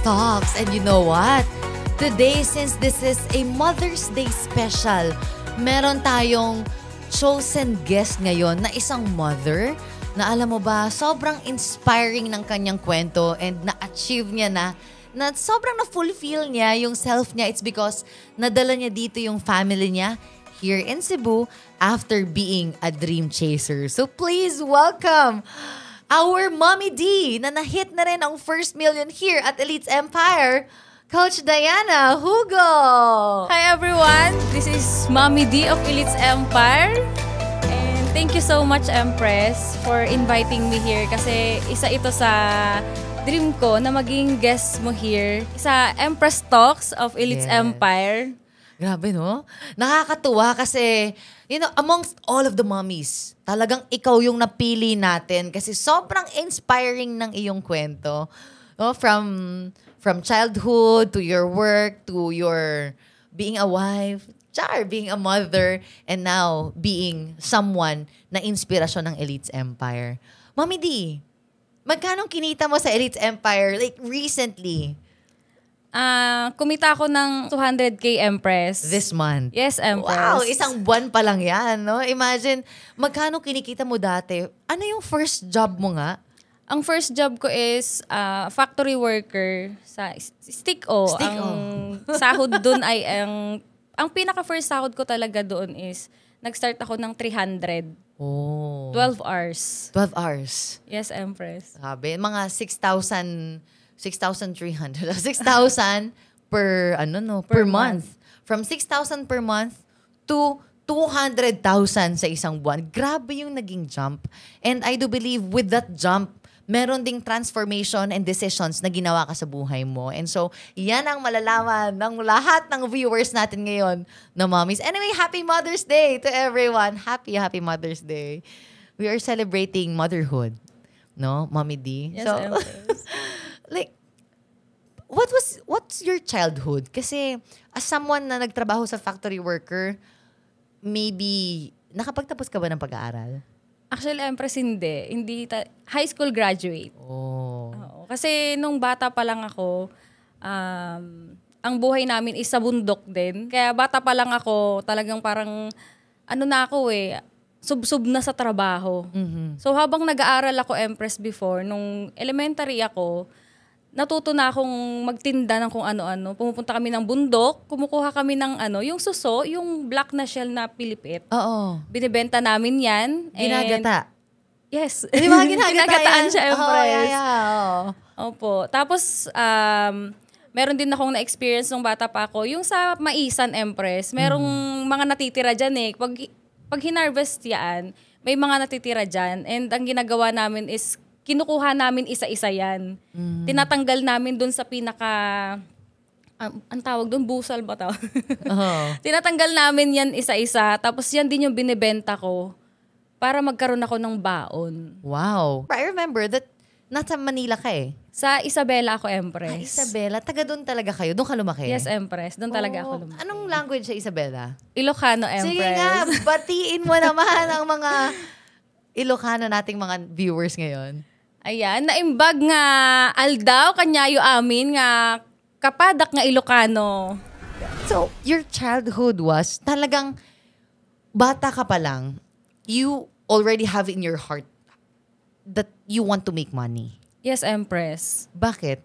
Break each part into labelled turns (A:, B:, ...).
A: stocks. And you know what? Today, since this is a Mother's Day special, meron tayong chosen guest ngayon na isang mother na alam mo ba, sobrang inspiring ng kanyang kwento and na-achieve niya na na sobrang na-fulfill niya yung self niya. It's because nadala niya dito yung family niya here in Cebu after being a dream chaser. So please welcome our Mommy D na nahit na rin ang first million here at Elite's Empire, Coach Diana Hugo! Hi everyone! This is Mommy
B: D of Elite's Empire. And thank you so much, Empress, for inviting me here kasi isa ito sa dream ko na maging guest mo here
A: sa Empress Talks of Elite's yes. Empire. Grabe, no? Nakakatuwa kasi, you know, amongst all of the mommies, talagang ikaw yung napili natin kasi sobrang inspiring ng iyong kwento. No? From, from childhood to your work to your being a wife, char, being a mother, and now being someone na inspirasyon ng Elites Empire. Mommy D, magkano kinita mo sa Elites Empire like recently? uh, kumita ako ng 200k Empress. This month? Yes, Empress. Wow, isang buwan pa lang yan, no? Imagine, magkano kinikita mo dati? Ano yung first job mo nga?
B: Ang first job ko is uh, factory worker sa Stick O. Stick ang sahod doon ay ang ang pinaka first sahod ko talaga doon is nag-start ako ng 300.
A: Oh. 12 hours. 12 hours. Yes, Empress. Sabi, mga 6,000 6,300. 6,000 per, ano no, per, per month. month. From 6,000 per month to 200,000 sa isang buwan. Grabe yung naging jump. And I do believe with that jump, meron ding transformation and decisions na ginawa ka sa buhay mo. And so, yan ang malalaman ng lahat ng viewers natin ngayon na mommies. Anyway, Happy Mother's Day to everyone. Happy, happy Mother's Day. We are celebrating motherhood. No, Mommy D? Yes, so, like, what was, what's your childhood? Kasi, as someone na nagtrabaho sa factory worker, maybe, nakapagtapos ka ba ng pag-aaral?
B: Actually, empress hindi. Hindi ta- high school graduate.
C: Oh.
A: Oo.
B: Kasi nung bata pa lang ako, um, ang buhay namin is sa bundok din. Kaya bata pa lang ako, talagang parang, ano na ako eh, sub na sa trabaho. Mm-hmm. So habang nag-aaral ako Empress before, nung elementary ako, natuto na akong magtinda ng kung ano-ano. Pumupunta kami ng bundok, kumukuha kami ng ano, yung suso, yung black na shell na pilipit. Oo. Binibenta namin yan. Ginagata.
C: And,
B: yes. Di ba ginagata Ginagataan siya, Empress. Oh, yeah, yeah. Opo. Tapos, um, meron din akong na-experience nung bata pa ako. Yung sa Maisan, Empress, merong mm. mga natitira dyan eh. Pag, pag hinarvest yan, may mga natitira dyan. And ang ginagawa namin is kinukuha namin isa-isa yan. Mm. Tinatanggal namin doon sa pinaka um, ang tawag doon, busal ba tawag?
A: uh-huh.
B: Tinatanggal namin yan isa-isa. Tapos yan din yung binebenta ko para magkaroon ako ng baon.
A: Wow. I remember that nasa Manila ka eh. Sa Isabela ako, Empress. Ah, Isabela. Taga doon talaga kayo? Doon ka lumaki? Yes, Empress. Doon talaga oh, ako lumaki. Anong language sa Isabela? Ilocano, Empress. Sige nga, batiin mo naman ang mga Ilocano nating mga viewers ngayon.
B: Ayan, naimbag nga aldaw kanyayo amin nga kapadak nga Ilocano.
A: So, your childhood was talagang bata ka pa lang, you already have in your heart that you want to make money. Yes, Empress. Bakit?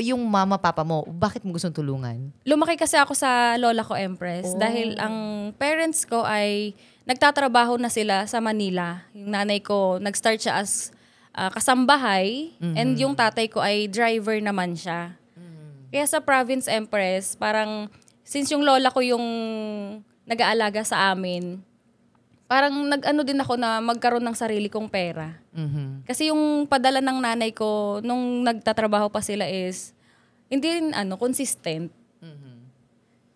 A: Yung mama, papa mo, bakit mo gustong tulungan?
B: Lumaki kasi ako sa lola ko, Empress. Oh. Dahil ang parents ko ay nagtatrabaho na sila sa Manila. Yung nanay ko, nag-start siya as uh, kasambahay mm-hmm. and yung tatay ko ay driver naman siya. Mm-hmm. Kaya sa Province Empress, parang since yung lola ko yung nag-aalaga sa amin, parang nag-ano din ako na magkaroon ng sarili kong pera. Mm-hmm. Kasi yung padala ng nanay ko nung nagtatrabaho pa sila is hindi rin ano consistent. Mm-hmm.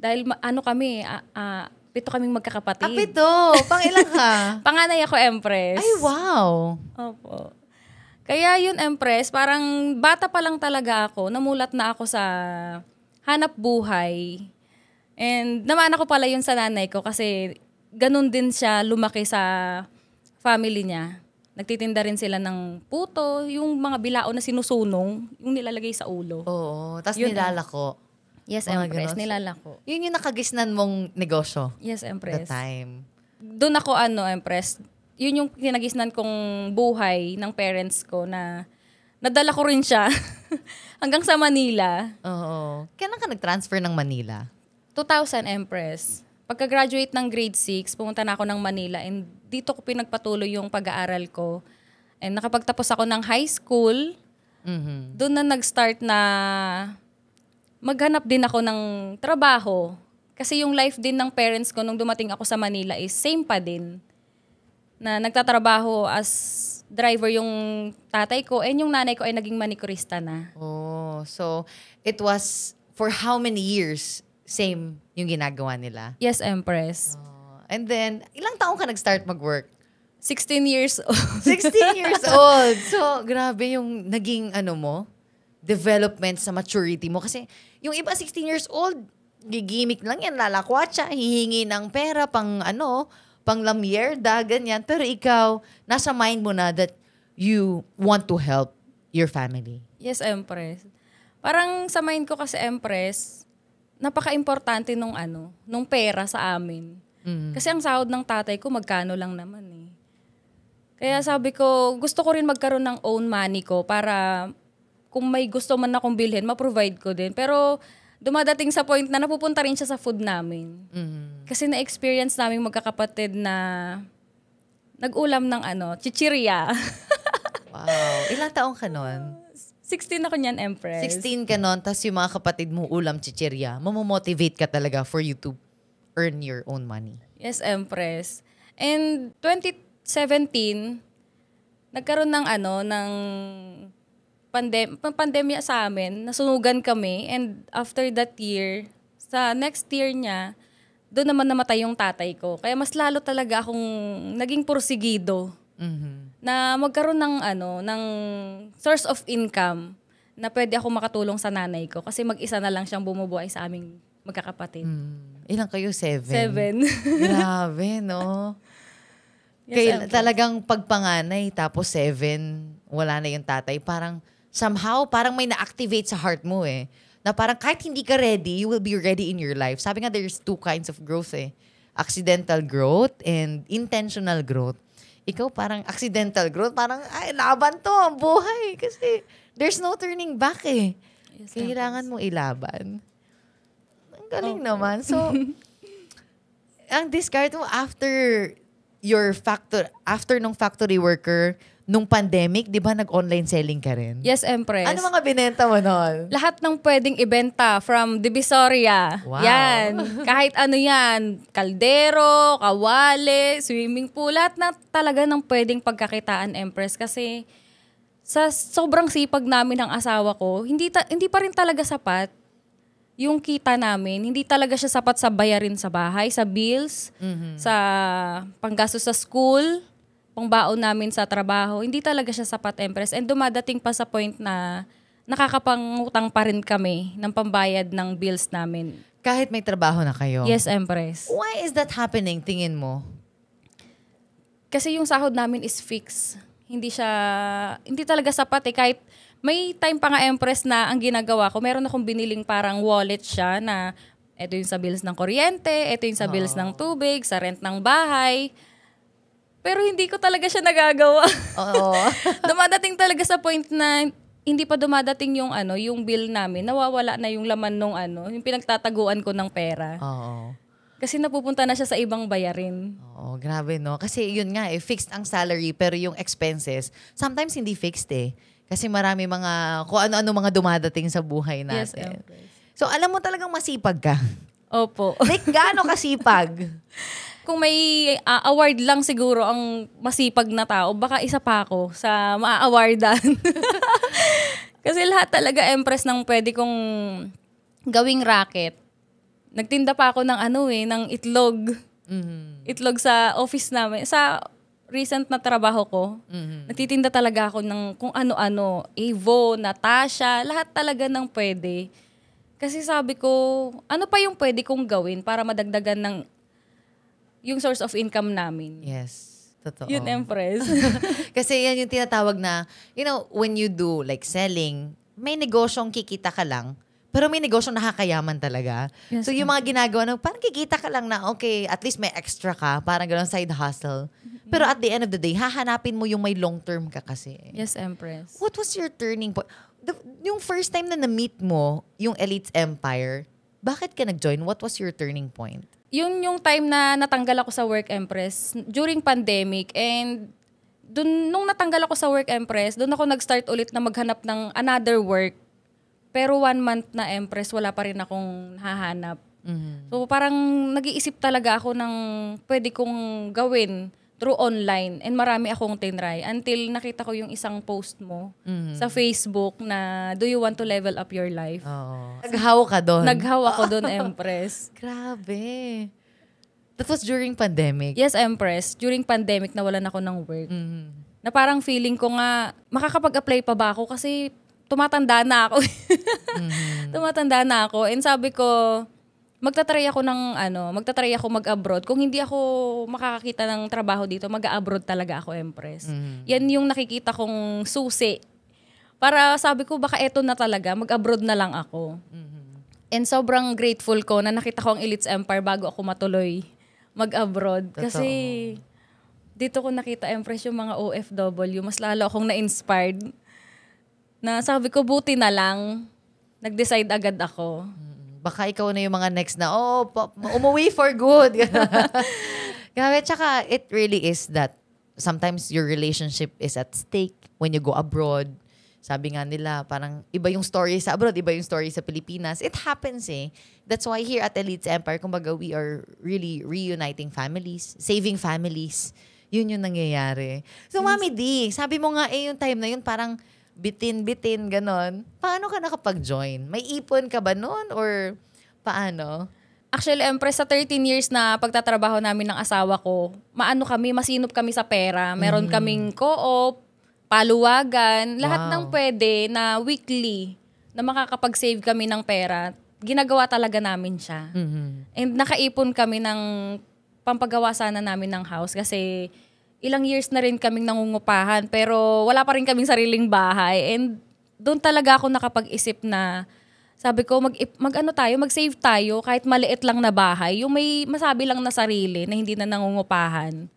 B: Dahil ano kami, uh, uh, pito kaming magkakapatid. Ah, pito! Pang ilan ka? Panganay ako, Empress. Ay,
C: wow! Opo.
B: Kaya yun, Empress, parang bata pa lang talaga ako. Namulat na ako sa hanap buhay. And naman ako pala yun sa nanay ko kasi ganun din siya lumaki sa family niya. Nagtitinda rin sila ng puto, yung mga bilao na sinusunong, yung nilalagay sa ulo. Oo, tapos yun, nilalako. Yes, mga Empress, ganun. nilalako.
A: Yun yung nakagisnan mong negosyo. Yes, Empress. The time.
B: Doon ako, ano, Empress, yun yung tinagisnan kong buhay ng parents ko na nadala ko rin siya hanggang sa Manila.
A: Oo. Kailan ka nag-transfer ng Manila?
B: 2000 Empress. Pagka-graduate ng grade 6, pumunta na ako ng Manila and dito ko pinagpatuloy yung pag-aaral ko. And nakapagtapos ako ng high school. Mm-hmm. Doon na nag-start na maghanap din ako ng trabaho. Kasi yung life din ng parents ko nung dumating ako sa Manila is same pa din na nagtatrabaho as driver yung tatay ko and yung nanay ko ay naging manikurista na. Oh, so it was
A: for how many years same yung ginagawa nila? Yes, Empress. Oh. And then, ilang taong ka nag-start mag-work? 16 years old. 16 years old. So, grabe yung naging ano mo, development sa maturity mo. Kasi yung iba 16 years old, gigimik lang yan, lalakwatsa, hihingi ng pera pang ano, panglamyerda, ganyan. Pero ikaw, nasa mind mo na that you want to help your family.
B: Yes, Empress. Parang sa mind ko kasi, Empress, napaka-importante nung ano, nung pera sa amin. Mm-hmm. Kasi ang sahod ng tatay ko, magkano lang naman eh. Kaya sabi ko, gusto ko rin magkaroon ng own money ko para kung may gusto man akong bilhin, ma-provide ko din. Pero dumadating sa point na napupunta rin siya sa food namin. Mm-hmm. Kasi na-experience namin magkakapatid na nag-ulam ng ano, chichiria.
A: wow. Ilang taong ka nun?
B: 16 ako niyan, Empress. 16 ka
A: nun, tapos yung mga kapatid mo ulam chichiria, mamomotivate ka talaga for you to earn your own money.
B: Yes, Empress. And 2017, nagkaroon ng ano, ng pandem pandemya sa amin, nasunugan kami and after that year, sa next year niya, doon naman namatay yung tatay ko. Kaya mas lalo talaga akong naging porsigido mm-hmm. na magkaroon ng ano, ng source of income na pwede ako makatulong sa nanay ko kasi mag-isa na lang siyang bumubuhay sa aming magkakapatid. Mm.
A: Ilang kayo? Seven? Seven. Grabe, no? Yes, Kay, talagang pagpanganay, tapos seven, wala na yung tatay. Parang somehow parang may na-activate sa heart mo eh. Na parang kahit hindi ka ready, you will be ready in your life. Sabi nga there's two kinds of growth eh. Accidental growth and intentional growth. Ikaw parang accidental growth, parang ay laban to ang buhay kasi there's no turning back eh. Yes, Kailangan mong ilaban. Ang galing okay. naman. So, ang discard mo after your factor, after nung factory worker, nung pandemic, di ba nag-online selling ka rin?
B: Yes, Empress. Ano mga binenta mo noon? Lahat ng pwedeng ibenta from Divisoria. Wow. Yan. Kahit ano yan. Kaldero, kawale, swimming pool. Lahat na talaga ng pwedeng pagkakitaan, Empress. Kasi sa sobrang sipag namin ng asawa ko, hindi, ta- hindi pa rin talaga sapat yung kita namin, hindi talaga siya sapat sa bayarin sa bahay, sa bills, mm-hmm. sa panggastos sa school pangbaon namin sa trabaho, hindi talaga siya sapat, Empress. And dumadating pa sa point na nakakapangutang pa rin kami ng pambayad ng bills namin. Kahit may trabaho
A: na kayo? Yes,
B: Empress. Why is that happening, tingin mo? Kasi yung sahod namin is fixed. Hindi siya, hindi talaga sapat eh. Kahit may time pa nga Empress na ang ginagawa ko, meron akong biniling parang wallet siya na ito yung sa bills ng kuryente, ito yung sa oh. bills ng tubig, sa rent ng bahay. Pero hindi ko talaga siya nagagawa. Oo. dumadating talaga sa point na hindi pa dumadating yung ano, yung bill namin, nawawala na yung laman nung ano, yung pinagtataguan ko ng pera. Oo. Kasi napupunta na siya sa ibang bayarin.
A: Oo, grabe no. Kasi yun nga eh, fixed ang salary pero yung expenses, sometimes hindi fixed eh. Kasi marami mga, kung ano-ano mga dumadating sa buhay natin. Yes, okay. So alam mo talagang masipag ka. Opo. Like gaano kasipag? kung may
B: uh, award lang siguro ang masipag na tao, baka isa pa ako sa maa-awardan. Kasi lahat talaga empress ng pwede kong gawing racket. Nagtinda pa ako ng ano eh, ng itlog. Mm-hmm. Itlog sa office namin. Sa recent na trabaho ko, mm-hmm. nagtitinda talaga ako ng kung ano-ano. Evo, Natasha, lahat talaga ng pwede. Kasi sabi ko, ano pa yung pwede kong gawin para madagdagan ng yung source
A: of income namin. Yes. Totoo. Yun, Empress. Kasi yan yung tinatawag na, you know, when you do like selling, may negosyong kikita ka lang, pero may negosyong nakakayaman talaga. Yes, so yung mga ginagawa, ng, parang kikita ka lang na, okay, at least may extra ka, parang gano'ng side hustle. Mm-hmm. Pero at the end of the day, hahanapin mo yung may long term ka kasi. Yes, Empress. What was your turning point? The, yung first time na na-meet mo yung Elite Empire, bakit ka nag-join? What was your turning point?
B: yun yung time na natanggal ako sa Work Empress during pandemic and dun, nung natanggal ako sa Work Empress, doon ako nag-start ulit na maghanap ng another work. Pero one month na Empress, wala pa rin akong hahanap. Mm-hmm. So parang nag-iisip talaga ako ng pwede kong gawin through online and marami akong tinry until nakita ko yung isang post mo mm-hmm. sa Facebook na do you want to level up your life? Oo.
A: Naghaw ka doon. Naghaw ako doon,
B: Empress. Grabe.
A: That was during pandemic. Yes,
B: Empress. During pandemic nawalan ako ng work. Mm-hmm. Na parang feeling ko nga makakapag-apply pa ba ako kasi tumatanda na ako. mm-hmm. Tumatanda na ako and sabi ko magtatry ako ng ano, magtatry ako mag-abroad. Kung hindi ako makakakita ng trabaho dito, mag-abroad talaga ako, Empress. Mm-hmm. Yan yung nakikita kong susi. Para sabi ko, baka eto na talaga, mag-abroad na lang ako. Mm-hmm. And sobrang grateful ko na nakita ko ang Elites Empire bago ako matuloy mag-abroad. Totoo. Kasi dito ko nakita, Empress, yung mga OFW. Mas lalo akong na-inspired. Na sabi ko, buti na lang. Nag-decide agad ako. Mm-hmm
A: baka ikaw na yung mga next na, oh, umuwi for good. Grabe, tsaka it really is that sometimes your relationship is at stake when you go abroad. Sabi nga nila, parang iba yung story sa abroad, iba yung story sa Pilipinas. It happens eh. That's why here at Elite's Empire, kumbaga we are really reuniting families, saving families. Yun yung nangyayari. So, yes. Mami D, sabi mo nga eh yung time na yun, parang bitin-bitin, ganon. Paano ka nakapag-join? May ipon ka ba noon or paano? Actually, Empress, sa 13 years na pagtatrabaho namin ng asawa
B: ko, maano kami, masinop kami sa pera. Meron mm. kaming co-op, paluwagan, lahat wow. ng pwede na weekly na makakapag-save kami ng pera. Ginagawa talaga namin siya. Mm-hmm. And nakaipon kami ng pampagawa sana namin ng house kasi ilang years na rin kaming nangungupahan pero wala pa rin kaming sariling bahay. And doon talaga ako nakapag-isip na sabi ko, mag, magano tayo, mag-save tayo kahit maliit lang na bahay. Yung may masabi lang na sarili na hindi na
A: nangungupahan.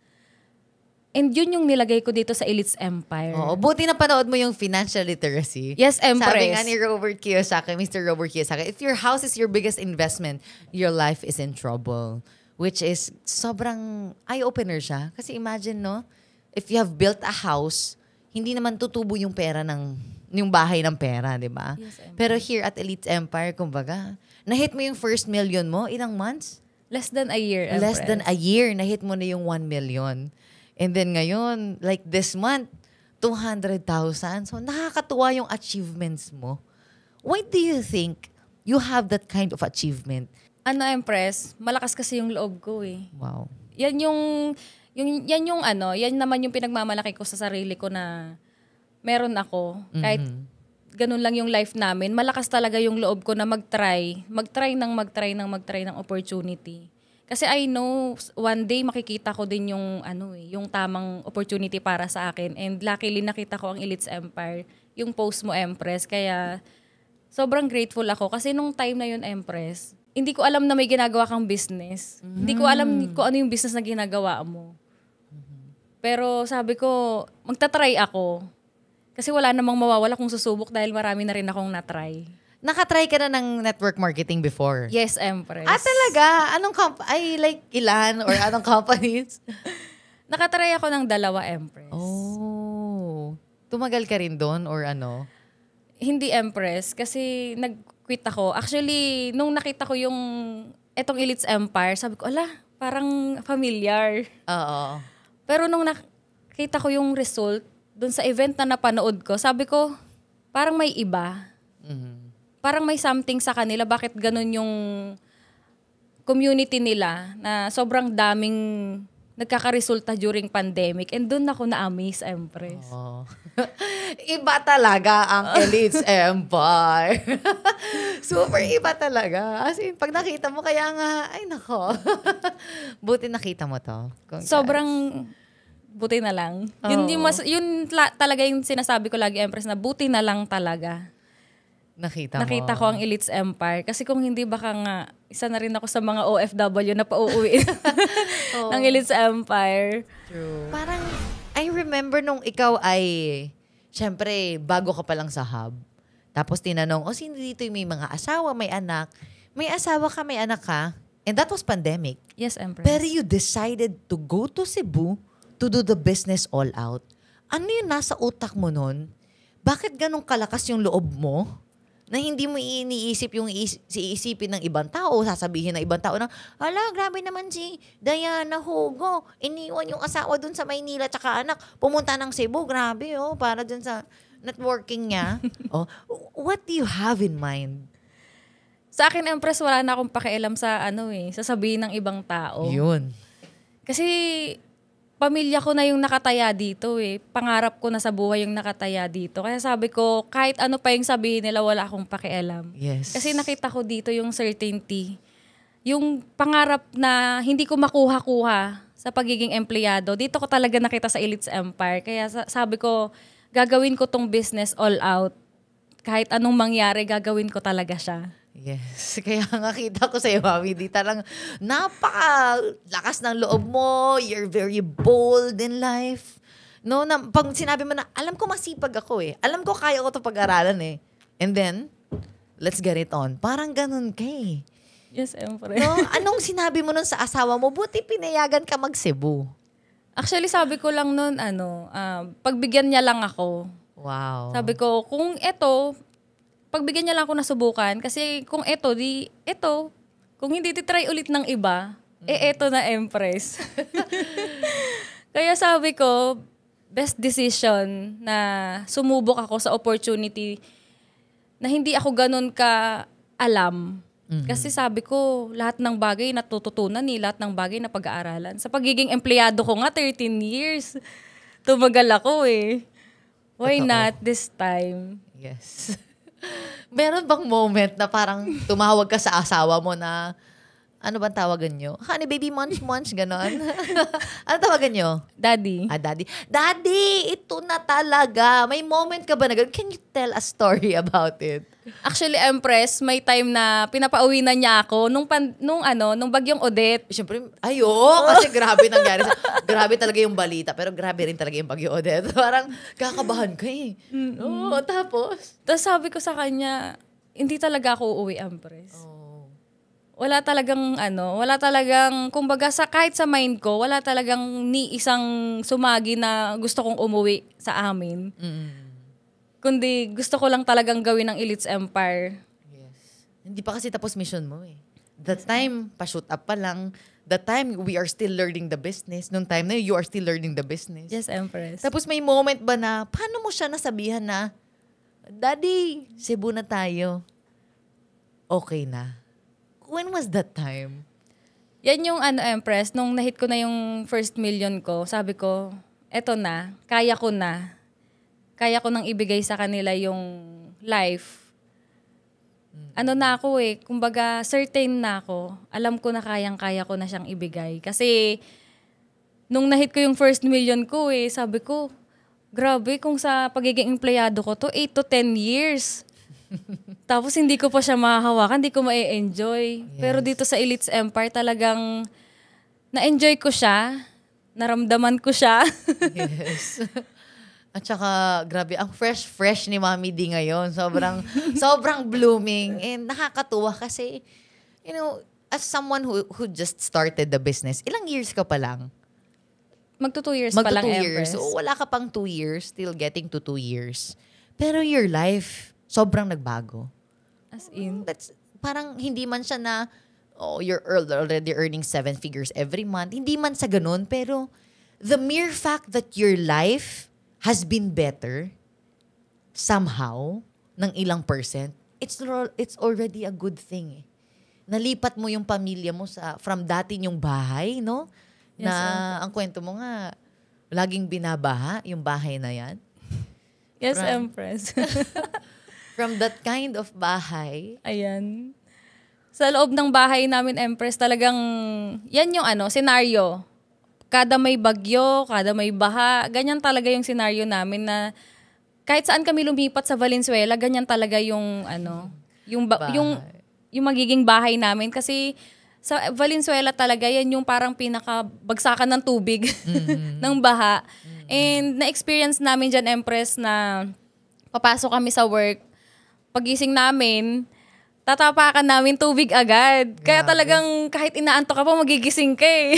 B: And yun yung nilagay ko dito sa Elites Empire. Oo, buti na panood
A: mo yung financial literacy. Yes, Empress. Sabi nga ni Robert Kiyosaki, Mr. Robert Kiyosaki, if your house is your biggest investment, your life is in trouble which is sobrang eye-opener siya. Kasi imagine, no? If you have built a house, hindi naman tutubo yung pera ng yung bahay ng pera, di ba? Yes, Pero here at Elite Empire, kumbaga, na-hit mo yung first million mo, ilang months? Less than a year, Empress. Less than a year, na-hit mo na yung 1 million. And then ngayon, like this month, 200,000. So nakakatuwa yung achievements mo. Why do you think you have that kind of achievement? ano Empress, malakas kasi yung loob ko eh. Wow. Yan yung
B: yung yan yung ano, yan naman yung pinagmamalaki ko sa sarili ko na meron ako kahit mm-hmm. ganun lang yung life namin. Malakas talaga yung loob ko na mag-try, mag-try ng mag-try ng mag-try ng opportunity. Kasi I know one day makikita ko din yung ano eh, yung tamang opportunity para sa akin. And luckily nakita ko ang Elite's Empire, yung post mo Empress. Kaya sobrang grateful ako kasi nung time na yun Empress, hindi ko alam na may ginagawa kang business. Mm. Hindi ko alam mm. kung ano yung business na ginagawa mo. Pero sabi ko, magta-try ako. Kasi wala namang mawawala kung susubok dahil marami na rin akong na-try.
A: Nakatry ka na ng network marketing before? Yes, Empress. Ah, talaga? Anong comp... Ay, like, ilan? Or anong companies? Nakatry ako ng
B: dalawa, Empress.
A: Oh. Tumagal ka rin doon or ano?
B: Hindi Empress kasi nag quit ako. Actually, nung nakita ko yung etong Elite's Empire, sabi ko, ala, parang familiar. Oo. Pero nung nakita ko yung result, dun sa event na napanood ko, sabi ko, parang may iba. Mm-hmm. Parang may something sa kanila. Bakit ganun yung community nila na sobrang daming nagkakaresulta during pandemic. And doon ako na-amaze, I'm
C: Oh.
A: iba talaga ang Elite's Empire. Super iba talaga. As in, pag nakita mo, kaya nga, ay nako. Buti nakita mo to. Congrats.
B: Sobrang buti na lang. Oh. Yun, yung mas, yun la, talaga yung sinasabi ko lagi, Empress, na buti na lang talaga.
A: Nakita mo. Nakita ko ang
B: Elites Empire. Kasi kung hindi baka nga, isa na rin ako sa mga OFW na pauuwi oh. ng Elites
A: Empire. True. Parang, I remember nung ikaw ay, syempre, bago ka pa lang sa hub. Tapos tinanong, oh, sino dito yung may mga asawa, may anak? May asawa ka, may anak ka? And that was pandemic. Yes, Empress. Pero you decided to go to Cebu to do the business all out. Ano yung nasa utak mo nun? Bakit ganong kalakas yung loob mo? na hindi mo iniisip yung is- iisipin ng ibang tao, sasabihin ng ibang tao na, ala, grabe naman si Diana Hugo, iniwan yung asawa dun sa Maynila tsaka anak, pumunta ng Cebu, grabe oh, para dun sa networking niya. oh, what do you have in mind? Sa akin,
B: Empress, wala na akong pakialam sa ano eh, sasabihin ng ibang tao. Yun. Kasi pamilya ko na yung nakataya dito eh. Pangarap ko na sa buhay yung nakataya dito. Kaya sabi ko, kahit ano pa yung sabihin nila, wala akong pakialam. Yes. Kasi nakita ko dito yung certainty. Yung pangarap na hindi ko makuha-kuha sa pagiging empleyado, dito ko talaga nakita sa Elites Empire. Kaya sabi ko, gagawin ko tong business all out. Kahit anong mangyari, gagawin ko talaga siya. Yes.
A: Kaya nga kita ko sa'yo, Mami, di talang napaka lakas ng loob mo. You're very bold in life. No, na, pag sinabi mo na, alam ko masipag ako eh. Alam ko kaya ko to pag-aralan eh. And then, let's get it on. Parang ganun kay. eh. Yes, Emperor. No? Anong sinabi mo nun sa asawa mo? Buti pinayagan ka mag Cebu.
B: Actually, sabi ko lang nun, ano, uh, pagbigyan niya lang ako.
C: Wow. Sabi
B: ko, kung eto, pagbigyan niya lang ako na subukan kasi kung eto, di eto. Kung hindi titry ulit ng iba, mm-hmm. eh mm. eto na Empress. Kaya sabi ko, best decision na sumubok ako sa opportunity na hindi ako ganun ka alam. Mm-hmm. Kasi sabi ko, lahat ng bagay natututunan ni, eh, lahat ng bagay na pag-aaralan. Sa pagiging empleyado ko nga, 13 years, tumagal ako eh. Why Totoo. not
A: this time?
C: Yes.
A: Meron bang moment na parang tumawag ka sa asawa mo na ano bang tawagan nyo? Honey, baby, munch, munch, ganon. ano tawagan nyo? Daddy. Ah, daddy. Daddy, ito na talaga. May moment ka ba na ganon? Can you tell a story about it? Actually, Empress, may time na pinapauwi
B: na niya ako nung, pan, nung, ano, nung bagyong Odette. Siyempre,
A: ayo, kasi grabe nangyari. Sa, grabe talaga yung balita, pero grabe rin talaga yung bagyong Odette. Parang kakabahan ka eh.
C: Mm-hmm. Oo,
A: tapos? Tapos sabi ko sa kanya, hindi talaga ako uuwi, Empress. Oh
B: wala talagang ano, wala talagang kumbaga sa kahit sa mind ko, wala talagang ni isang sumagi na gusto kong umuwi sa amin. Mm. Kundi gusto ko lang talagang gawin ng Elite's Empire. Yes. Hindi pa kasi tapos mission
A: mo eh. The time pa shoot up pa lang, the time we are still learning the business, nung time na you are still learning the business. Yes, Empress. Tapos may moment ba na paano mo siya nasabihan na Daddy, Cebu na tayo. Okay na when was that time? Yan yung ano, Empress, eh, nung nahit ko na yung first
B: million ko, sabi ko, eto na, kaya ko na. Kaya ko nang ibigay sa kanila yung life. Mm. Ano na ako eh, kumbaga certain na ako. Alam ko na kayang-kaya ko na siyang ibigay. Kasi nung nahit ko yung first million ko eh, sabi ko, grabe kung sa pagiging empleyado ko to, 8 to 10 years tapos hindi ko pa siya mahahawakan, hindi ko ma-enjoy. Yes. Pero dito sa Elites Empire talagang na-enjoy ko siya,
A: naramdaman ko siya.
C: yes.
A: At saka, grabe, ang fresh-fresh ni Mami D ngayon. Sobrang, sobrang blooming. And nakakatuwa kasi, you know, as someone who, who just started the business, ilang years ka pa lang?
B: Magto two years Magto pa lang, years. Empress. So, wala
A: ka pang two years, still getting to two years. Pero your life, sobrang nagbago. As in? Mm, that's, parang hindi man siya na, oh, you're already earning seven figures every month. Hindi man sa ganun, pero the mere fact that your life has been better somehow ng ilang percent, it's, it's already a good thing. Eh. Nalipat mo yung pamilya mo sa from dati yung bahay, no? Yes, na um, ang kwento mo nga, laging binabaha yung bahay na yan. Yes, Empress. From that kind of bahay? Ayan.
B: Sa loob ng bahay namin, Empress, talagang yan yung ano, senaryo. Kada may bagyo, kada may baha, ganyan talaga yung senaryo namin na kahit saan kami lumipat sa Valenzuela, ganyan talaga yung ano, yung ba- yung yung magiging bahay namin kasi sa Valenzuela talaga yan yung parang pinakabagsakan ng tubig mm-hmm. ng baha. Mm-hmm. And na-experience namin diyan Empress na papasok kami sa work pagising namin, tatapakan namin tubig agad. Kaya talagang kahit inaanto ka pa, magigising ka eh.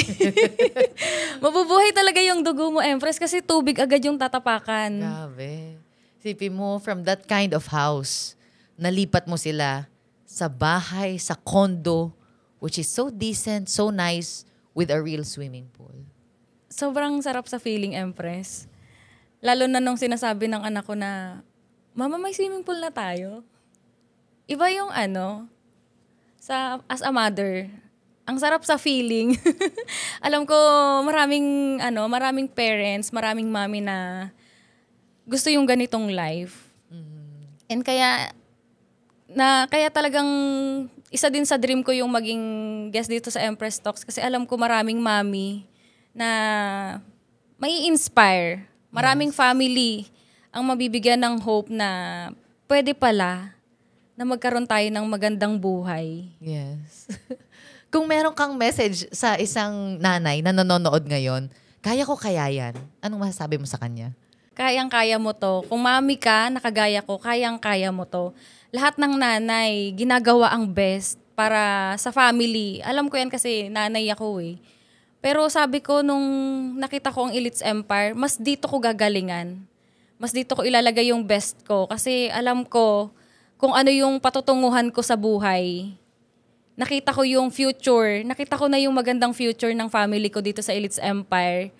B: Mabubuhay talaga yung dugo mo, Empress, kasi tubig agad yung tatapakan.
A: Grabe. Sipi mo, from that kind of house, nalipat mo sila sa bahay, sa condo, which is so decent, so nice, with a real swimming pool.
B: Sobrang sarap sa feeling, Empress. Lalo na nung sinasabi ng anak ko na, Mama, may swimming pool na tayo. Iba yung ano, sa as a mother, ang sarap sa feeling. Alam ko maraming ano, maraming parents, maraming mami na gusto yung ganitong life. Mm-hmm. And kaya na kaya talagang isa din sa dream ko yung maging guest dito sa Empress Talks kasi alam ko maraming mami na may inspire, maraming yes. family ang mabibigyan ng hope na pwede pala na magkaroon tayo ng magandang buhay.
A: Yes. Kung meron kang message sa isang nanay na nanonood ngayon, kaya ko kaya yan. Anong masasabi mo sa kanya?
B: Kayang-kaya mo to. Kung mami ka, nakagaya ko, kayang-kaya mo to. Lahat ng nanay, ginagawa ang best para sa family. Alam ko yan kasi nanay ako eh. Pero sabi ko, nung nakita ko ang Elite's Empire, mas dito ko gagalingan mas dito ko ilalagay yung best ko. Kasi alam ko kung ano yung patutunguhan ko sa buhay. Nakita ko yung future. Nakita ko na yung magandang future ng family ko dito sa Elites Empire.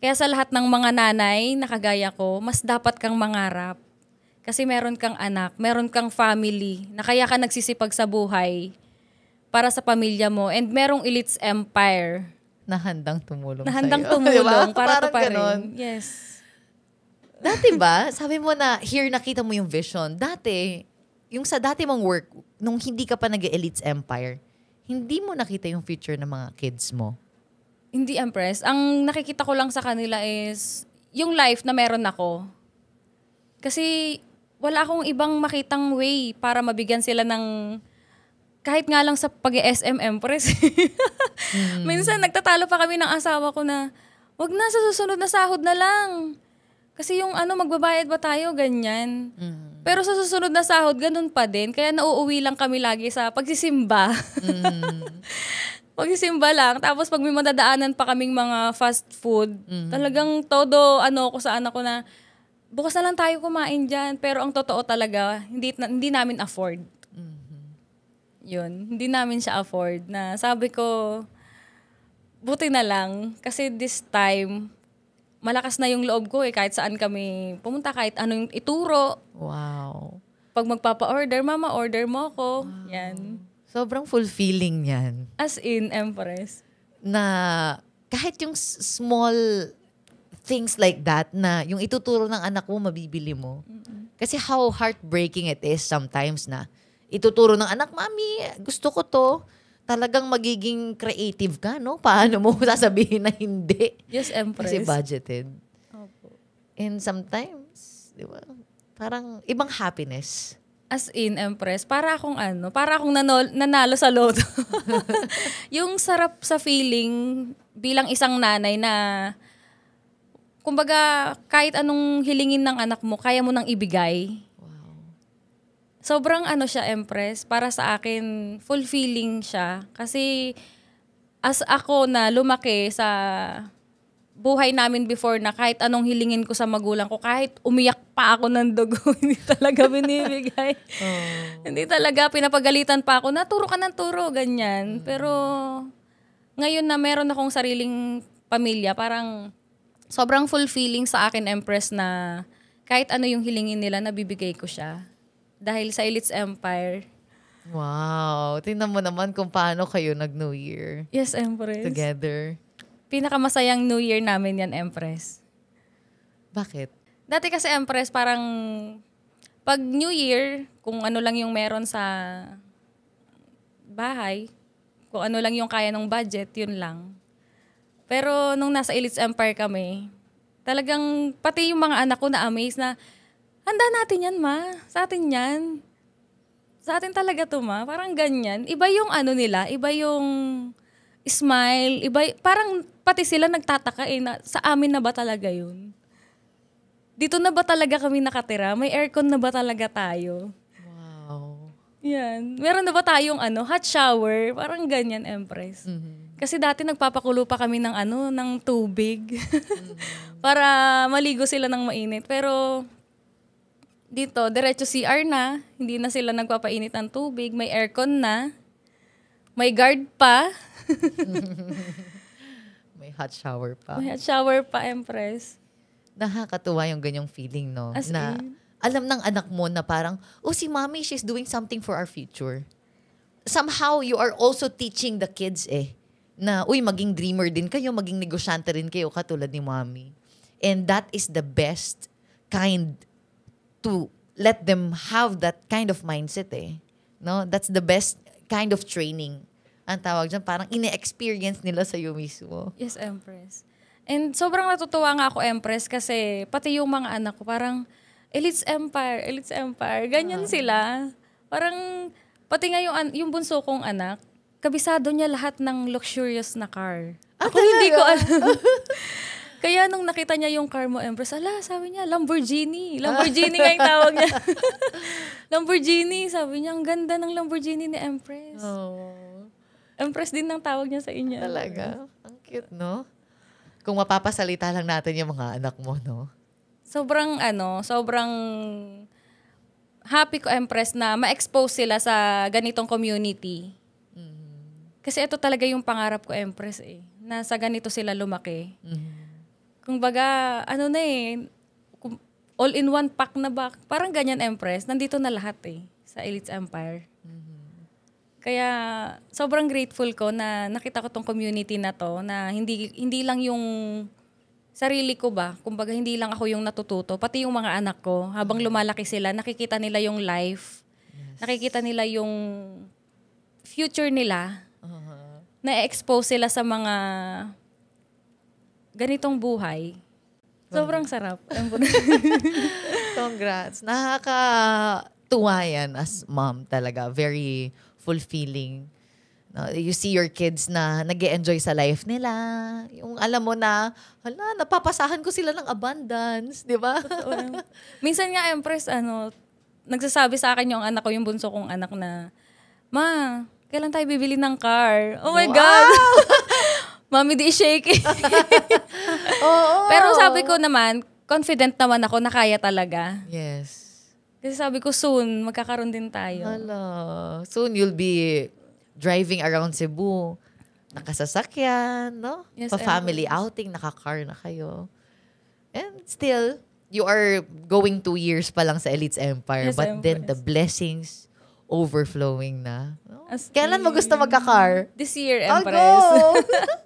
B: Kaya sa lahat ng mga nanay na kagaya ko, mas dapat kang mangarap. Kasi meron kang anak, meron kang family, na kaya ka nagsisipag sa buhay para sa pamilya mo. And merong Elites Empire.
A: Na handang tumulong na handang sa'yo. tumulong diba? para to pa rin. Yes. Dati ba, sabi mo na here nakita mo yung vision. Dati, yung sa dati mong work, nung hindi ka pa nag-Elites Empire, hindi mo nakita yung future ng mga kids mo.
B: Hindi impressed. Ang nakikita ko lang sa kanila is yung life na meron ako. Kasi wala akong ibang makitang way para mabigyan sila ng kahit nga lang sa pag sm Empress. mm. Minsan nagtatalo pa kami ng asawa ko na, wag na sa susunod na sahod na lang kasi yung ano, magbabayad ba tayo, ganyan. Mm-hmm. Pero sa susunod na sahod, ganun pa din. Kaya nauuwi lang kami lagi sa pagsisimba. Mm-hmm. pagsisimba lang. Tapos pag may madadaanan pa kaming mga fast food, mm-hmm. talagang todo ano ko sa anak ko na, bukas na lang tayo kumain dyan. Pero ang totoo talaga, hindi, na, hindi namin afford. Mm-hmm. Yun, hindi namin siya afford. Na sabi ko, buti na lang. Kasi this time, malakas na yung loob ko eh, kahit saan kami pumunta, kahit ano yung ituro. Wow. Pag magpapa-order, mama, order mo ako. Wow. Yan.
A: Sobrang fulfilling yan.
B: As in, Empress.
A: Na kahit yung small things like that na yung ituturo ng anak mo, mabibili mo. Mm-mm. Kasi how heartbreaking it is sometimes na ituturo ng anak, Mami, gusto ko to talagang magiging creative ka, no? Paano mo sasabihin na hindi? Yes, Empress. Kasi budgeted. Opo. And sometimes, di ba?
B: Parang ibang happiness. As in, Empress, para akong ano, para akong nanol, nanalo sa loto. yung sarap sa feeling bilang isang nanay na kumbaga kahit anong hilingin ng anak mo, kaya mo nang ibigay sobrang ano siya, Empress. Para sa akin, fulfilling siya. Kasi as ako na lumaki sa buhay namin before na kahit anong hilingin ko sa magulang ko, kahit umiyak pa ako ng dugo, hindi talaga binibigay. oh. Hindi talaga, pinapagalitan pa ako, naturo ka ng turo, ganyan. Mm. Pero ngayon na meron akong sariling pamilya, parang sobrang fulfilling sa akin, Empress, na kahit ano yung hilingin nila, nabibigay ko siya dahil sa Elite's Empire.
A: Wow. Tingnan mo naman kung paano kayo nag-New Year.
B: Yes, Empress.
A: Together.
B: Pinakamasayang New Year namin yan, Empress. Bakit? Dati kasi, Empress, parang pag New Year, kung ano lang yung meron sa bahay, kung ano lang yung kaya ng budget, yun lang. Pero nung nasa Elite's Empire kami, talagang pati yung mga anak ko na-amaze na, amaze na Handa natin yan, ma. Sa atin yan. Sa atin talaga to, ma. Parang ganyan. Iba yung ano nila, iba yung smile, iba, parang pati sila nagtataka eh, na, sa amin na ba talaga yun? Dito na ba talaga kami nakatira? May aircon na ba talaga tayo? Wow. Yan. Meron na ba tayong ano, hot shower? Parang ganyan, Empress. Mm-hmm. Kasi dati nagpapakulo pa kami ng ano, ng tubig. mm-hmm. Para maligo sila ng mainit. Pero dito, diretso CR na, hindi na sila nagpapainit ng tubig, may aircon na, may guard pa.
A: may hot shower pa. May hot shower pa, Empress. Nakakatuwa yung ganyong feeling, no? As na in? alam ng anak mo na parang, oh, si mommy, she's doing something for our future. Somehow, you are also teaching the kids eh, na, uy, maging dreamer din kayo, maging negosyante rin kayo, katulad ni mommy. And that is the best kind to let them have that kind of mindset eh. No? That's the best kind of training. Ang tawag dyan, parang ine-experience nila sa'yo mismo.
B: Yes, Empress. And sobrang natutuwa nga ako, Empress, kasi pati yung mga anak ko, parang, Elite's Empire, Elite's Empire. Ganyan uh sila. Parang, pati nga yung, yung bunso kong anak, kabisado niya lahat ng luxurious na car. Ah, ako talaga? hindi ko alam. Kaya nung nakita niya yung car mo, Empress, ala, sabi niya, Lamborghini. Lamborghini nga yung tawag niya. Lamborghini, sabi niya, ang ganda ng Lamborghini ni Empress. Oh. Empress din ang tawag niya sa inyo. Talaga?
A: Ang cute, no? Kung mapapasalita lang natin yung mga anak mo, no?
B: Sobrang, ano, sobrang happy ko, Empress, na ma-expose sila sa ganitong community. Mm-hmm. Kasi ito talaga yung pangarap ko, Empress, eh. Na sa ganito sila lumaki. Mm-hmm kumbaga, ano na eh, all in one pack na ba? Parang ganyan, Empress. Nandito na lahat eh, sa Elite Empire. Mm-hmm. Kaya sobrang grateful ko na nakita ko tong community na to na hindi hindi lang yung sarili ko ba, kumbaga hindi lang ako yung natututo, pati yung mga anak ko habang mm-hmm. lumalaki sila, nakikita nila yung life. Yes. Nakikita nila yung future nila. Uh-huh. Na-expose sila sa mga ganitong
A: buhay, sobrang sarap. Congrats. Nakakatuwa yan as mom talaga. Very fulfilling. No, you see your kids na nag enjoy sa life nila. Yung alam mo na, hala, napapasahan ko sila ng abundance, di ba? Minsan nga, Empress, ano,
B: nagsasabi sa akin yung anak ko, yung bunso kong anak na, Ma, kailan tayo bibili ng car? Oh my wow! God! Mommy, di shake oh, oh. Pero sabi ko naman, confident naman ako na kaya talaga. Yes. Kasi sabi ko, soon, magkakaroon din tayo. Hello.
A: Soon, you'll be driving around Cebu. Nakasasakyan, no? Yes, Pa-family outing, nakakar na kayo. And still, you are going two years pa lang sa Elites Empire. Yes, but Empire. then, the blessings overflowing na. No? As Kailan mo gusto magkakar? This year, Empress. I'll go!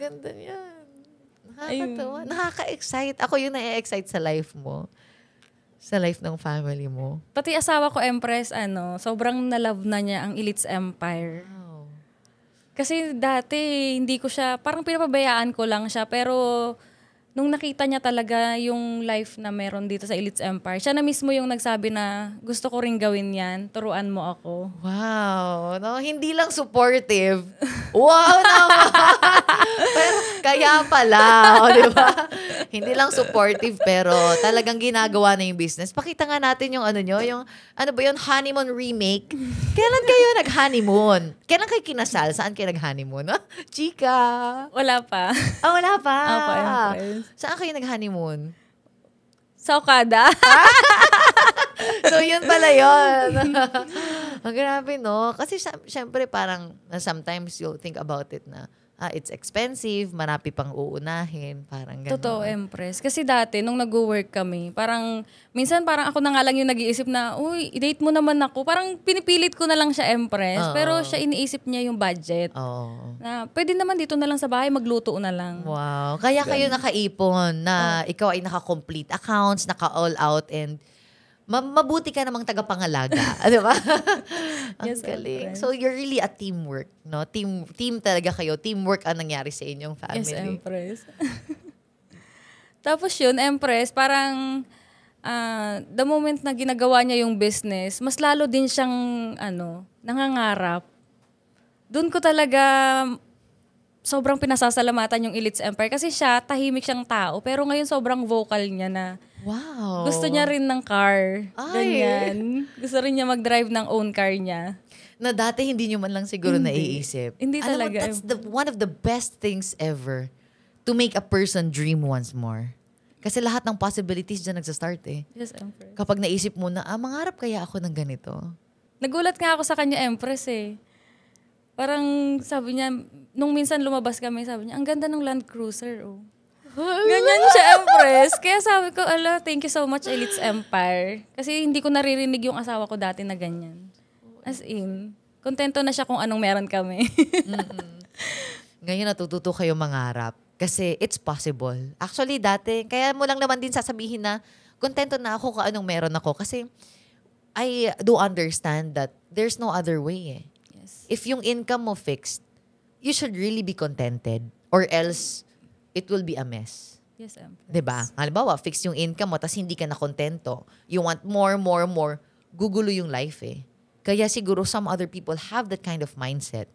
A: ang ganda niyan. Nakakatawa. Ayun. Nakaka-excite. Ako yung na-excite sa life mo. Sa life ng family mo.
B: Pati asawa ko, Empress, ano, sobrang nalove na niya ang Elite's Empire. Wow. Kasi dati, hindi ko siya, parang pinapabayaan ko lang siya, pero nung nakita niya talaga yung life na meron dito sa Elites Empire, siya na mismo yung nagsabi na gusto ko ring gawin yan, turuan mo ako.
A: Wow. No, hindi lang supportive. Wow naman! pero kaya pala, o, oh, di ba? hindi lang supportive pero talagang ginagawa na yung business. Pakita nga natin yung ano nyo, yung ano ba yun, honeymoon remake. Kailan kayo nag-honeymoon? Kailan kayo kinasal? Saan kayo nag-honeymoon? Chika! Wala pa. oh, wala pa. Ako, Saan kayo nag-honeymoon? Sa Okada.
C: so, yun pala yun. Ang
A: ah, grabe, no? Kasi syempre parang sometimes you'll think about it na ah, it's expensive, marapi pang uunahin,
B: parang ganun. Totoo,
A: Empress. Kasi dati, nung nag-work kami, parang, minsan parang ako na nga
B: lang yung nag-iisip na, uy, date mo naman ako. Parang pinipilit ko na lang siya, Empress. Oo. Pero siya iniisip niya yung
A: budget.
C: Oo.
B: Na, pwede naman dito na lang sa bahay, magluto na lang.
A: Wow. Kaya kayo nakaipon na Oo. ikaw ay naka-complete accounts, naka-all out, and ma- mabuti ka namang tagapangalaga. di ba? ang yes, galing. So, you're really a teamwork, no? Team, team talaga kayo. Teamwork ang nangyari sa inyong family. Yes, Empress. Tapos yun, Empress, parang uh, the moment
B: na ginagawa niya yung business, mas lalo din siyang ano, nangangarap. Doon ko talaga sobrang pinasasalamatan yung Elite Empire kasi siya tahimik siyang tao pero ngayon sobrang vocal niya na
C: Wow. Gusto niya rin
B: ng car. Ay. Ganyan. Gusto rin niya mag-drive ng own car niya. Na dati hindi niyo man lang siguro hindi. naiisip. Hindi Alam talaga. Mo, that's the,
A: one of the best things ever to make a person dream once more. Kasi lahat ng possibilities dyan nagsa-start eh. Yes, Empress. Kapag naisip mo na, ah, mangarap kaya ako ng ganito.
B: Nagulat nga ako sa kanya, Empress eh. Parang sabi niya, nung minsan lumabas kami, sabi niya, ang ganda ng Land Cruiser oh. Ganyan siya, Empress. Kaya sabi ko, ala, thank you so much, Elite's Empire. Kasi hindi ko naririnig yung asawa ko dati na ganyan. As in, kontento na siya kung anong
A: meron kami. mm-hmm. Ngayon natututo kayo mangarap. Kasi it's possible. Actually, dati, kaya mo lang naman din sasabihin na, kontento na ako kung anong meron ako. Kasi I do understand that there's no other way eh. Yes. If yung income mo fixed, you should really be contented. Or else, it will be a mess. Yes, Empress. Diba? Halimbawa, fix yung income mo, tapos hindi ka na kontento. You want more, more, more. Gugulo yung life eh. Kaya siguro some other people have that kind of mindset.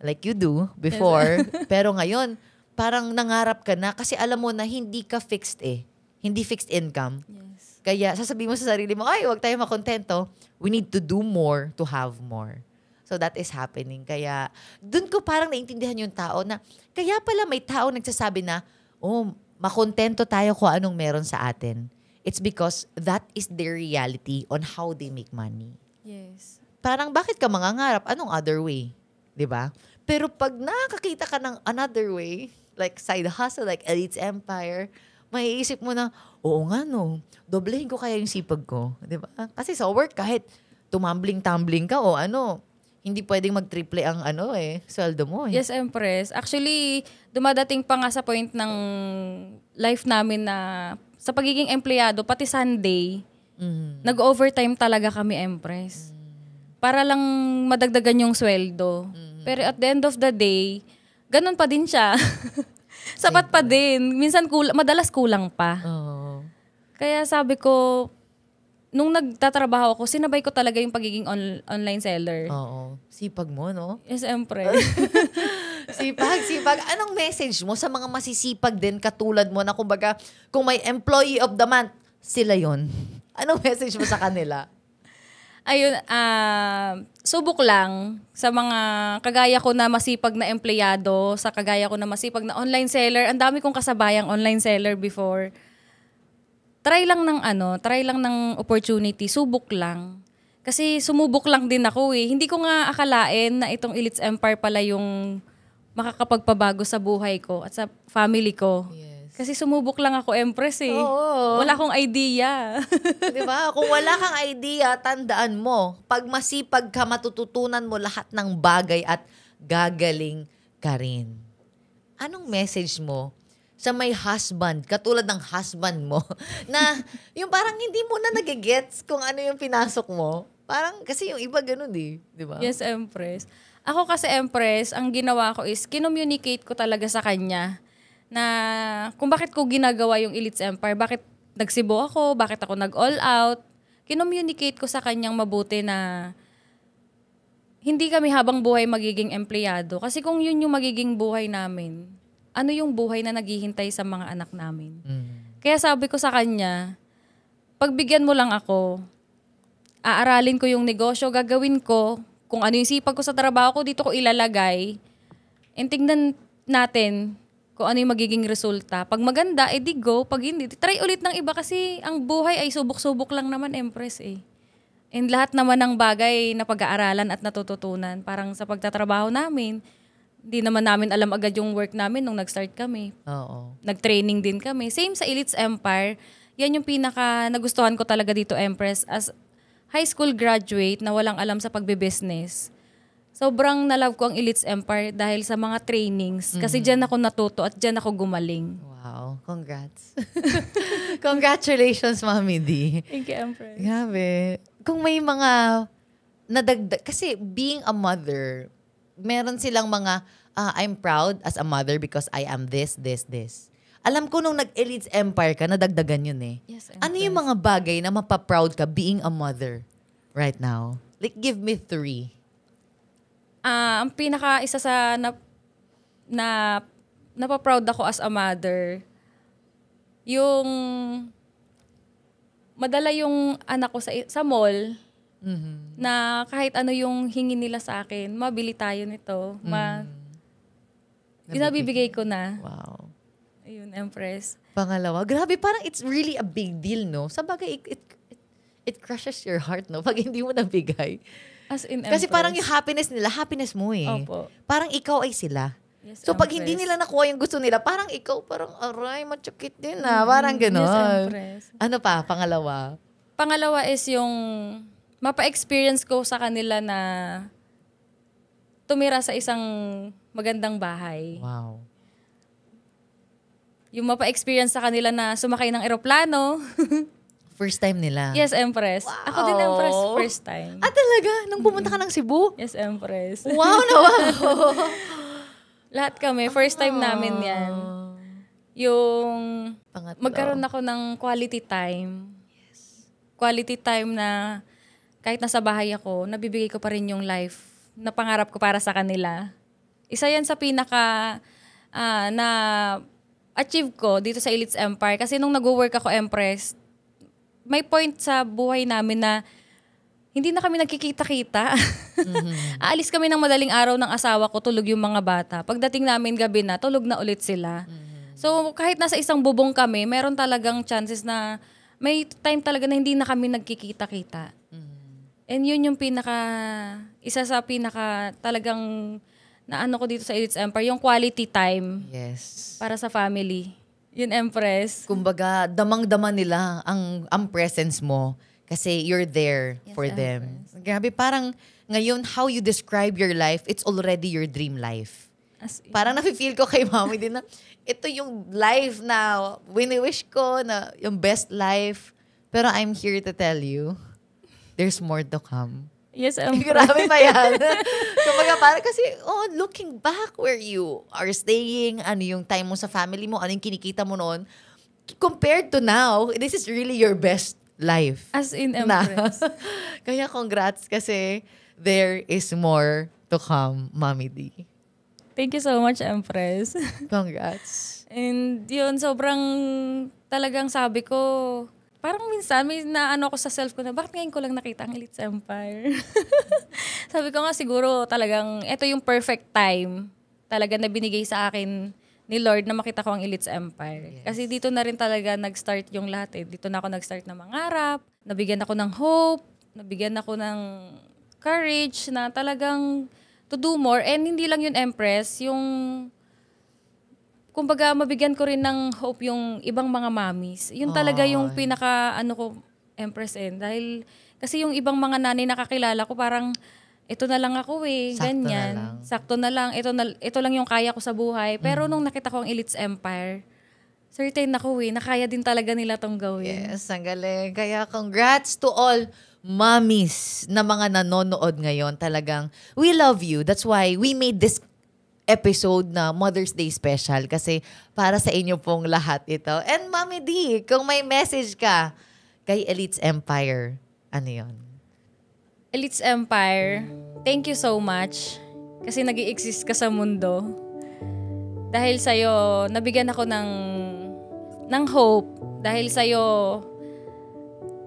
A: Like you do before. Diba? pero ngayon, parang nangarap ka na kasi alam mo na hindi ka fixed eh. Hindi fixed income. Yes. Kaya sasabihin mo sa sarili mo, ay, huwag tayo makontento. We need to do more to have more. So that is happening. Kaya doon ko parang naintindihan yung tao na kaya pala may tao nagsasabi na, oh, makontento tayo kung anong meron sa atin. It's because that is their reality on how they make money. Yes. Parang bakit ka mangangarap? Anong other way? 'Di ba? Pero pag nakakita ka ng another way, like side hustle, like Elite's Empire, may maiisip mo na, oo nga no, doblehin ko kaya yung sipag ko. 'di ba? Kasi sa work, kahit tumambling-tumbling ka o ano, hindi pwedeng magtriple ang ano eh, sweldo mo eh. Yes,
B: Empress. Actually, dumadating pa nga sa point ng life namin na sa pagiging empleyado, pati Sunday, mm. nag-overtime talaga kami, Empress. Mm. Para lang madagdagan yung sweldo. Mm. Pero at the end of the day, ganun pa din siya. Sapat pa din. Minsan, kul- madalas kulang pa. Oh. Kaya sabi ko, nung nagtatrabaho ako, sinabay ko talaga yung pagiging on- online seller.
A: Oo. Sipag mo, no? Yes, Yes,empre. sipag, sipag. Anong message mo sa mga masisipag din katulad mo na kumbaga, kung may employee of the month, sila yon Anong message mo sa kanila?
B: Ayun, uh, subok lang sa mga kagaya ko na masipag na empleyado, sa kagaya ko na masipag na online seller. Ang dami kong kasabayang online seller before try lang ng ano, try lang ng opportunity, subok lang. Kasi sumubok lang din ako eh. Hindi ko nga akalain na itong Elite's Empire pala yung makakapagpabago sa buhay ko at sa family ko. Yes.
A: Kasi sumubok lang ako, Empress eh. Oo. Wala akong
B: idea. Di
A: ba? Kung wala kang idea, tandaan mo, pag masipag ka, matututunan mo lahat ng bagay at gagaling ka rin. Anong message mo sa may husband, katulad ng husband mo, na yung parang hindi mo na nagigets kung ano yung pinasok mo. Parang, kasi yung iba ganun eh, di ba? Yes, Empress. Ako
B: kasi, Empress, ang ginawa ko is, kinommunicate ko talaga sa kanya na kung bakit ko ginagawa yung Elite's Empire, bakit nagsibo ako, bakit ako nag-all out. Kinommunicate ko sa kanyang mabuti na hindi kami habang buhay magiging empleyado. Kasi kung yun yung magiging buhay namin, ano yung buhay na naghihintay sa mga anak namin. Mm. Kaya sabi ko sa kanya, pagbigyan mo lang ako, aaralin ko yung negosyo, gagawin ko, kung ano yung sipag ko sa trabaho ko, dito ko ilalagay, and tingnan natin kung ano yung magiging resulta. Pag maganda, edi eh, go. Pag hindi, try ulit ng iba kasi ang buhay ay subok-subok lang naman, Empress eh. And lahat naman ng bagay na pag-aaralan at natututunan, parang sa pagtatrabaho namin, di naman namin alam agad yung work namin nung nag-start kami. Oo. Nag-training din kami. Same sa Elites Empire. Yan yung pinaka nagustuhan ko talaga dito, Empress. As high school graduate na walang alam sa pagbe-business, sobrang nalove ko ang Elites Empire dahil sa mga trainings. Mm-hmm. Kasi dyan ako natuto at dyan ako gumaling.
A: Wow. Congrats. Congratulations, Mami D. Thank you, Empress. Grabe. Kung may mga nadagdag, kasi being a mother, meron silang mga, ah, I'm proud as a mother because I am this, this, this. Alam ko nung nag-Elites Empire ka, nadagdagan yun eh. Yes, ano yung mga bagay na mapaproud ka being a mother right now? Like, give me three.
B: Ah, ang pinaka isa sa na, na napaproud ako as a mother, yung madala yung anak ko sa, sa mall, Mm-hmm. Na kahit ano yung hingi nila sa akin, mabili tayo nito. Mm. Ma- Inabibigay mm-hmm. ko na. Wow. Ayun, Empress.
A: Pangalawa, grabe, parang it's really a big deal, no? Sa bagay, it, it, it, it crushes your heart, no? Pag hindi mo nabigay. As in Empress. Kasi parang yung happiness nila, happiness mo eh. Opo. Parang ikaw ay sila. Yes, so, pag hindi nila nakuha yung gusto nila, parang ikaw, parang, aray, machukit din ah. Mm, parang gano'n. Yes, Empress. Ano pa, pangalawa? Pangalawa is
B: yung mapa-experience ko sa kanila na tumira sa isang magandang bahay. Wow. Yung mapa-experience sa kanila na sumakay ng eroplano.
A: First time nila? Yes,
B: Empress. Wow. Ako din, Empress. First time. Ah,
A: talaga? Nung pumunta
B: ka ng Cebu? Yes, Empress. Wow, nawa wow. Lahat kami. First time namin ah. yan. Yung Pangatlo. magkaroon ako ng quality time. Yes. Quality time na kahit nasa bahay ako, nabibigay ko pa rin yung life na pangarap ko para sa kanila. Isa yan sa pinaka uh, na achieve ko dito sa Elites Empire. Kasi nung nag-work ako Empress, may point sa buhay namin na hindi na kami nagkikita-kita. mm-hmm. Aalis kami ng madaling araw ng asawa ko, tulog yung mga bata. Pagdating namin gabi na, tulog na ulit sila. Mm-hmm. So kahit nasa isang bubong kami, meron talagang chances na may time talaga na hindi na kami nagkikita-kita. And yun yung pinaka, isa sa pinaka talagang na ano ko dito sa Edith's Empire, yung quality time.
A: Yes.
B: Para sa family.
A: Yun, Empress. Kumbaga, damang-dama nila ang, ang presence mo kasi you're there yes, for Empress. them. Grabe, parang ngayon, how you describe your life, it's already your dream life. As in. Parang nafe-feel ko kay mommy din na ito yung life na wini-wish ko na yung best life. Pero I'm here to tell you, there's more to come. Yes, I'm Grabe pa yan. Kumbaga parang kasi, oh, looking back where you are staying, ano yung time mo sa family mo, ano yung kinikita mo noon, compared to now, this is really your best life. As in, I'm Kaya congrats kasi there is more to come, Mommy D. Thank you so much,
B: Empress.
A: Congrats.
B: And yun, sobrang talagang sabi ko, parang minsan may naano ko sa self ko na bakit ngayon ko lang nakita ang Elite Empire. Sabi ko nga siguro talagang ito yung perfect time talaga na binigay sa akin ni Lord na makita ko ang Elite Empire. Yes. Kasi dito na rin talaga nag-start yung lahat eh. Dito na ako nag-start ng mangarap, nabigyan ako ng hope, nabigyan ako ng courage na talagang to do more and hindi lang yung Empress, yung kumbaga mabigyan ko rin ng hope yung ibang mga mommies. Yun talaga Ay. Ah. yung pinaka ano ko Empress eh. Dahil kasi yung ibang mga nanay nakakilala ko parang ito na lang ako eh, Sakto ganyan. Na lang. Sakto na lang. Ito na ito lang yung kaya ko sa buhay. Pero mm. nung nakita ko ang Elites Empire,
A: certain ako eh, nakaya din talaga nila tong gawin. Yes, ang galing. Kaya congrats to all mommies na mga nanonood ngayon. Talagang, we love you. That's why we made this episode na Mother's Day special kasi para sa inyo pong lahat ito. And Mami D, kung may message ka kay Elites Empire, ano yon? Elites Empire, thank you so much kasi
B: nag exist ka sa mundo. Dahil sa'yo, nabigyan ako ng, ng hope. Dahil sa'yo,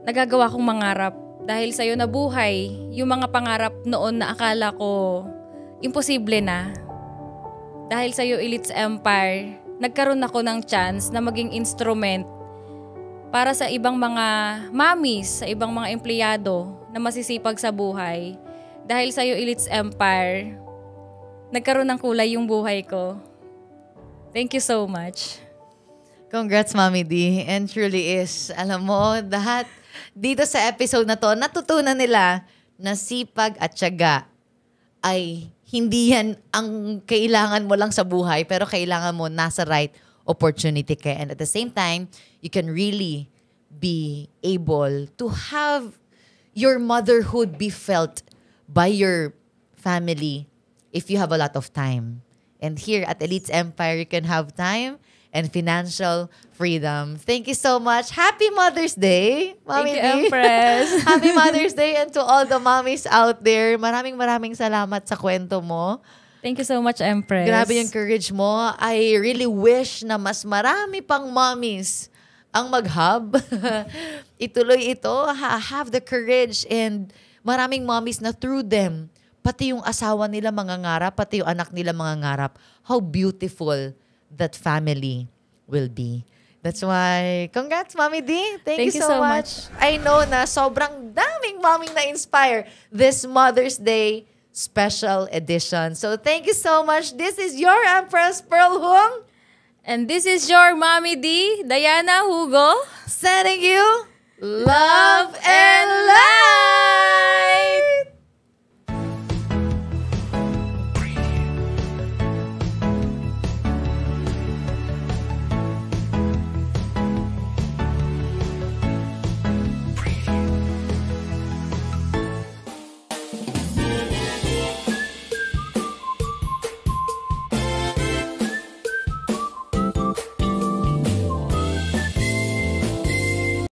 B: nagagawa kong mangarap dahil sa'yo nabuhay yung mga pangarap noon na akala ko imposible na dahil sa Elite's Empire, nagkaroon ako ng chance na maging instrument para sa ibang mga mamis, sa ibang mga empleyado na masisipag sa buhay. Dahil sa Elite's Empire, nagkaroon ng kulay yung buhay ko. Thank you so much.
A: Congrats, Mami D. And truly is, alam mo, lahat dito sa episode na to, natutunan nila na sipag at syaga ay hindi yan ang kailangan mo lang sa buhay, pero kailangan mo nasa right opportunity ka. And at the same time, you can really be able to have your motherhood be felt by your family if you have a lot of time. And here at Elite's Empire, you can have time and financial freedom. Thank you so much. Happy Mother's Day, Mommy Thank you, Empress. Happy Mother's Day and to all the mommies out there. Maraming maraming salamat sa kwento mo. Thank you so much, Empress. Grabe yung courage mo. I really wish na mas marami pang mommies ang mag-hub. Ituloy ito. Ha- have the courage and maraming mommies na through them, pati yung asawa nila mangangarap, pati yung anak nila mangangarap. How beautiful that family will be. That's why, congrats, Mommy D. Thank, Thank you, so, you so much. much. I know na sobrang daming mommy na-inspire this Mother's Day special edition. So thank you so much. This is your Empress Pearl Hung. And this is your Mommy
B: D, Diana Hugo. Sending you love and
A: light.